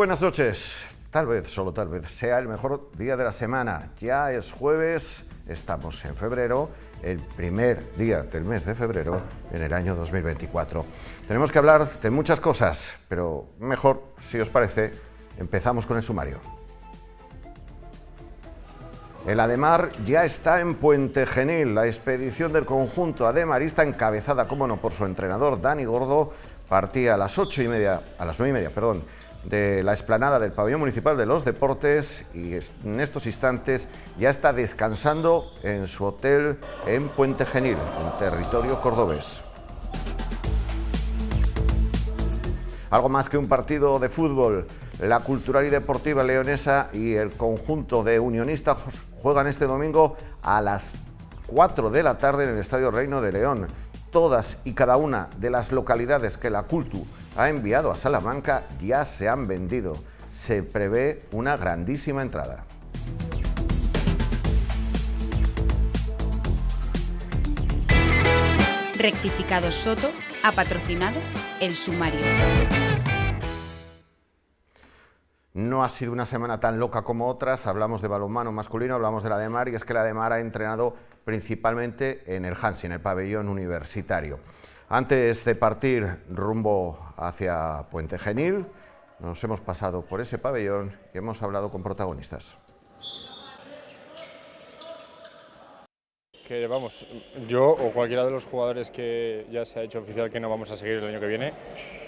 buenas noches. Tal vez, solo tal vez, sea el mejor día de la semana. Ya es jueves, estamos en febrero, el primer día del mes de febrero en el año 2024. Tenemos que hablar de muchas cosas, pero mejor, si os parece, empezamos con el sumario. El Ademar ya está en Puente Genil. La expedición del conjunto ademarista, encabezada, como no, por su entrenador Dani Gordo, partía a las ocho y media, a las nueve y media, perdón, de la explanada del Pabellón Municipal de los Deportes y en estos instantes ya está descansando en su hotel en Puente Genil, en territorio cordobés. Algo más que un partido de fútbol, la Cultural y Deportiva Leonesa y el conjunto de unionistas juegan este domingo a las 4 de la tarde en el Estadio Reino de León. Todas y cada una de las localidades que la Cultu ha enviado a Salamanca ya se han vendido. Se prevé una grandísima entrada. Rectificado Soto ha patrocinado el sumario. No ha sido una semana tan loca como otras, hablamos de balonmano masculino, hablamos de la Demar y es que la Demar ha entrenado principalmente en el Hansi, en el pabellón universitario. Antes de partir rumbo hacia Puente Genil, nos hemos pasado por ese pabellón y hemos hablado con protagonistas. Que vamos, yo o cualquiera de los jugadores que ya se ha hecho oficial que no vamos a seguir el año que viene,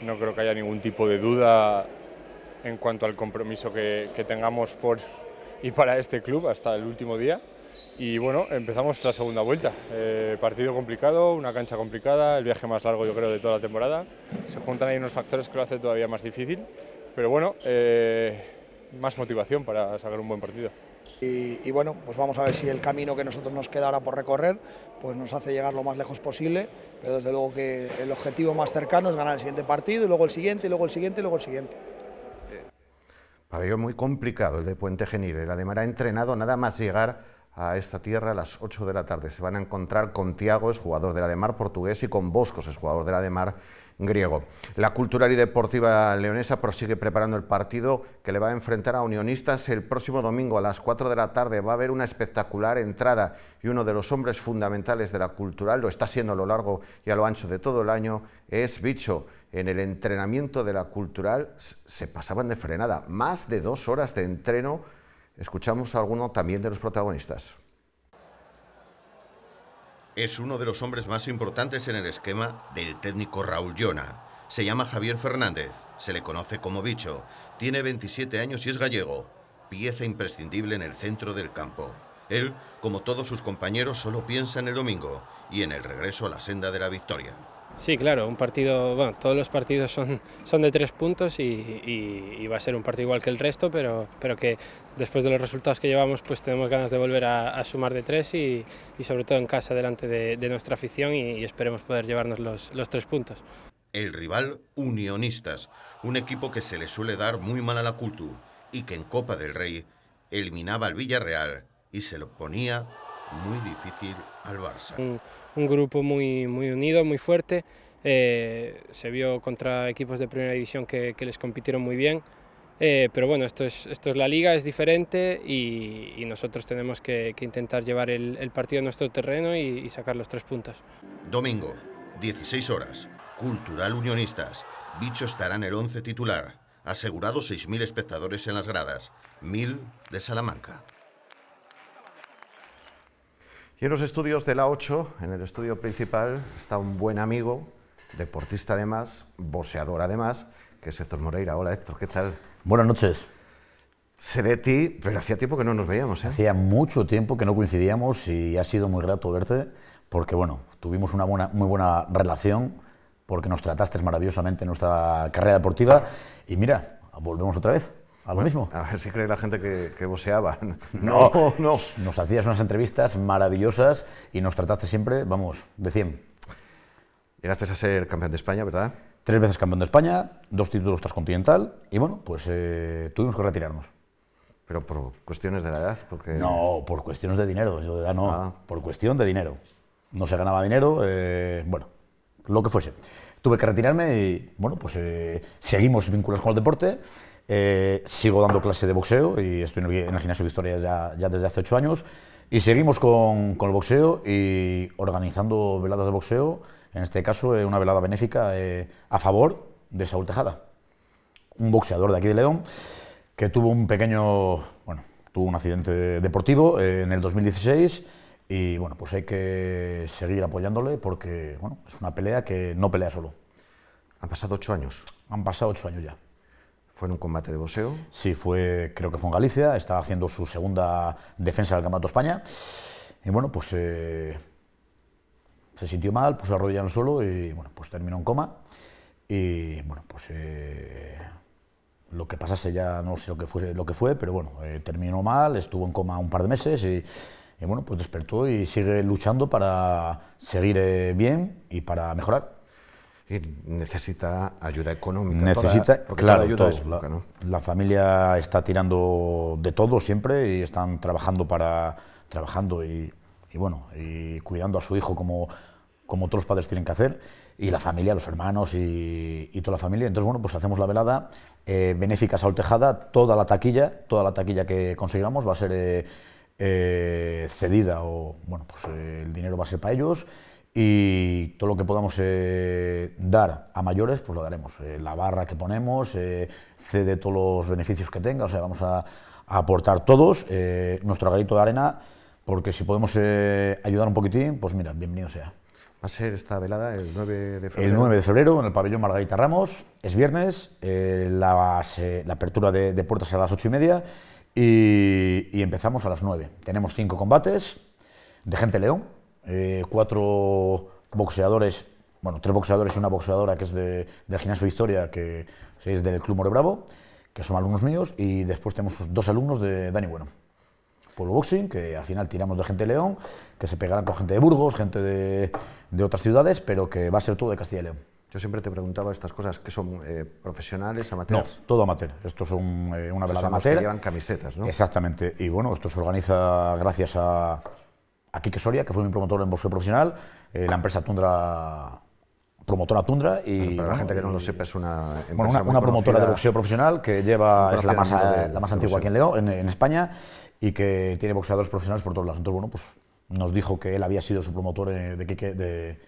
no creo que haya ningún tipo de duda en cuanto al compromiso que, que tengamos por y para este club hasta el último día. Y bueno, empezamos la segunda vuelta. Eh, partido complicado, una cancha complicada, el viaje más largo yo creo de toda la temporada. Se juntan ahí unos factores que lo hace todavía más difícil, pero bueno, eh, más motivación para sacar un buen partido. Y, bueno, pues vamos a ver si el camino que nosotros nos queda ahora por recorrer pues nos hace llegar lo más lejos posible, pero desde luego que el objetivo más cercano es ganar el siguiente partido, y luego el siguiente, y luego el siguiente, y luego el siguiente. es muy complicado el de Puente Genil. El alemán ha entrenado nada más llegar a esta tierra a las 8 de la tarde. Se van a encontrar con Tiago, es jugador de la de mar portugués, y con Boscos, es jugador de la de mar griego. La cultural y deportiva leonesa prosigue preparando el partido que le va a enfrentar a Unionistas el próximo domingo a las 4 de la tarde. Va a haber una espectacular entrada y uno de los hombres fundamentales de la cultural, lo está siendo a lo largo y a lo ancho de todo el año, es Bicho. En el entrenamiento de la cultural se pasaban de frenada, más de dos horas de entreno Escuchamos a alguno también de los protagonistas. Es uno de los hombres más importantes en el esquema del técnico Raúl Llona. Se llama Javier Fernández, se le conoce como bicho, tiene 27 años y es gallego, pieza imprescindible en el centro del campo. Él, como todos sus compañeros, solo piensa en el domingo y en el regreso a la senda de la victoria. Sí, claro, un partido, bueno, todos los partidos son, son de tres puntos y, va a ser un partido igual que el resto, pero, pero que después de los resultados que llevamos, pues tenemos ganas de volver a, sumar de tres y, sobre todo en casa delante de, nuestra afición y, esperemos poder llevarnos los, los tres puntos. El rival, Unionistas, un equipo que se le suele dar muy mal a la cultura y que en Copa del Rey eliminaba al Villarreal y se lo ponía muy difícil al Barça. Un, grupo muy, muy unido, muy fuerte. Eh, se vio contra equipos de primera división que, les compitieron muy bien. Eh, pero bueno, esto es, esto es la liga, es diferente y, nosotros tenemos que, intentar llevar el, partido a nuestro terreno y, sacar los tres puntos. Domingo, 16 horas, Cultural Unionistas. Bicho estará en el 11 titular. Asegurado 6.000 espectadores en las gradas, 1.000 de Salamanca. Y en los estudios de la 8, en el estudio principal, está un buen amigo, deportista además, boxeador además, que es Héctor Moreira. Hola Héctor, ¿qué tal? Buenas noches. Sé de ti, pero hacía tiempo que no nos veíamos. ¿eh? Hacía mucho tiempo que no coincidíamos y ha sido muy grato verte porque, bueno, tuvimos una buena, muy buena relación porque nos trataste maravillosamente en nuestra carrera deportiva y mira, volvemos otra vez. A mismo. A ver si cree la gente que, que voceaba. No, no, Nos hacías unas entrevistas maravillosas y nos trataste siempre, vamos, de 100. Llegaste a ser campeón de España, ¿verdad? Tres veces campeón de España, dos títulos transcontinental y bueno, pues eh, tuvimos que retirarnos. ¿Pero por cuestiones de la edad? Porque... No, por cuestiones de dinero, yo de edad no, ah. por cuestión de dinero. No se ganaba dinero, eh, bueno, lo que fuese. Tuve que retirarme y bueno, pues eh, seguimos vinculados con el deporte eh, sigo dando clase de boxeo y estoy en el gimnasio Victoria ya, ya desde hace ocho años. Y seguimos con, el boxeo y organizando veladas de boxeo, en este caso eh, una velada benéfica eh, a favor de Saúl Tejada, un boxeador de aquí de León que tuvo un pequeño, bueno, tuvo un accidente deportivo en el 2016 y bueno, pues hay que seguir apoyándole porque bueno, es una pelea que no pelea solo. Han pasado ocho años. Han pasado ocho años ya. ¿Fue en un combate de boxeo? Sí, fue, creo que fue en Galicia, estaba haciendo su segunda defensa del Campeonato España. Y bueno, pues eh, se sintió mal, puso la rodilla en el suelo y bueno, pues terminó en coma. Y bueno, pues eh, lo que pasase ya no sé lo que fue, lo que fue pero bueno, eh, terminó mal, estuvo en coma un par de meses y, y bueno, pues despertó y sigue luchando para seguir bien y para mejorar necesita ayuda económica. Necesita, claro, la, familia está tirando de todo siempre y están trabajando para trabajando y, bueno y cuidando a su hijo como como todos padres tienen que hacer y la familia, los hermanos y, toda la familia. Entonces bueno pues hacemos la velada eh, benéfica saltejada, toda la taquilla, toda la taquilla que consigamos va a ser eh, eh, cedida o bueno pues el dinero va a ser para ellos y todo lo que podamos eh, dar a mayores, pues lo daremos. Eh, la barra que ponemos, eh, cede todos los beneficios que tenga, o sea, vamos a, aportar todos nuestro granito de arena, porque si podemos ayudar un poquitín, pues mira, bienvenido sea. Va a ser esta velada el 9 de febrero. El 9 de febrero en el pabellón Margarita Ramos, es viernes, la, la, apertura de, puertas a las 8 y media y, empezamos a las 9. Tenemos cinco combates de gente león, eh, cuatro boxeadores, bueno, tres boxeadores y una boxeadora que es de, del Gimnasio Historia que es del Club More Bravo, que son alumnos míos, y después tenemos dos alumnos de Dani Bueno. Pueblo Boxing, que al final tiramos de gente de León, que se pegarán con gente de Burgos, gente de, otras ciudades, pero que va a ser todo de Castilla y León. Yo siempre te preguntaba estas cosas, que son eh, profesionales, amateurs? No, todo amateur. Estos son eh, una velada amateur. que llevan camisetas, ¿no? Exactamente. Y bueno, esto se organiza gracias a, a Quique Soria, que fue mi promotor en boxeo profesional, eh, la empresa Tundra promotora Tundra y... para la gente que no lo sepa es una... Bueno, una, promotora de boxeo profesional que lleva, es la más, antigua aquí en León, en, España, y que tiene boxeadores profesionales por todos lados. Entonces, bueno, pues nos dijo que él había sido su promotor eh, de,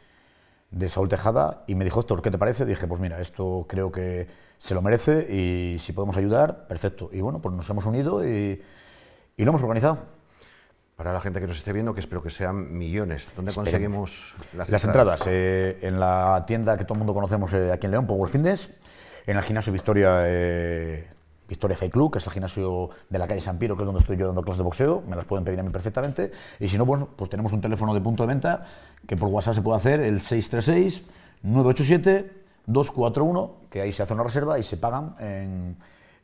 de, Saúl Tejada y me dijo, Héctor, ¿qué te parece? Dije, pues mira, esto creo que se lo merece y si podemos ayudar, perfecto. Y bueno, pues nos hemos unido y lo hemos organizado para la gente que nos esté viendo, que espero que sean millones. ¿Dónde conseguimos las, las entradas? Eh, en la tienda que todo el mundo conocemos eh, aquí en León, Power Findes, en el gimnasio Victoria, eh, Victoria Fight Club, que es el gimnasio de la calle San Piro, que es donde estoy yo dando clases de boxeo, me las pueden pedir a mí perfectamente. Y si no, pues tenemos un teléfono de punto de venta que por WhatsApp se puede hacer, el 636 987 241, que ahí se hace una reserva y se pagan en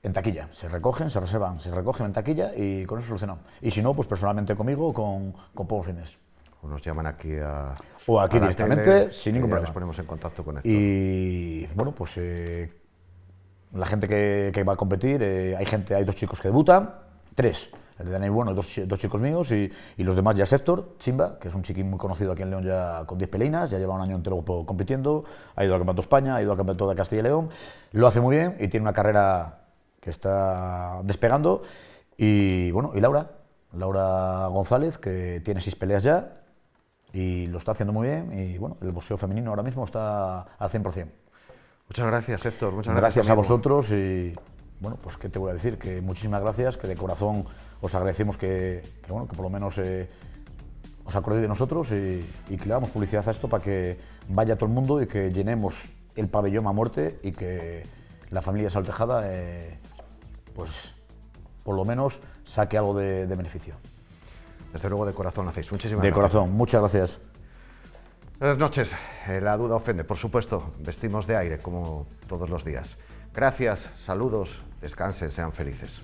en taquilla. Se recogen, se reservan, se recogen en taquilla y con eso solucionan. Y si no, pues personalmente conmigo con, con Fines. O nos llaman aquí a. O aquí directamente, sin ningún problema. Nos ponemos en contacto con esto. Y bueno, pues eh, la gente que, va a competir, eh, hay gente, hay dos chicos que debutan, tres. El de Daniel Bueno, dos, dos chicos míos y, los demás ya es Héctor Chimba, que es un chiquín muy conocido aquí en León ya con 10 peleinas, ya lleva un año entero compitiendo, ha ido al Campeonato de España, ha ido al Campeonato de Castilla y León, lo hace muy bien y tiene una carrera que está despegando. Y bueno, y Laura, Laura González, que tiene seis peleas ya y lo está haciendo muy bien. Y bueno, el boxeo femenino ahora mismo está al 100%. Muchas gracias, Héctor. Muchas gracias, a vosotros y bueno, pues qué te voy a decir, que muchísimas gracias, que de corazón os agradecemos que, bueno, que por lo menos eh, os acordéis de nosotros y, y, que le damos publicidad a esto para que vaya todo el mundo y que llenemos el pabellón a muerte y que la familia Saltejada eh, pues por lo menos saque algo de, beneficio. Desde luego de corazón hacéis. Muchísimas gracias. De corazón, muchas gracias. Buenas noches. Eh, la duda ofende, por supuesto. Vestimos de aire como todos los días. Gracias, saludos, descansen, sean felices.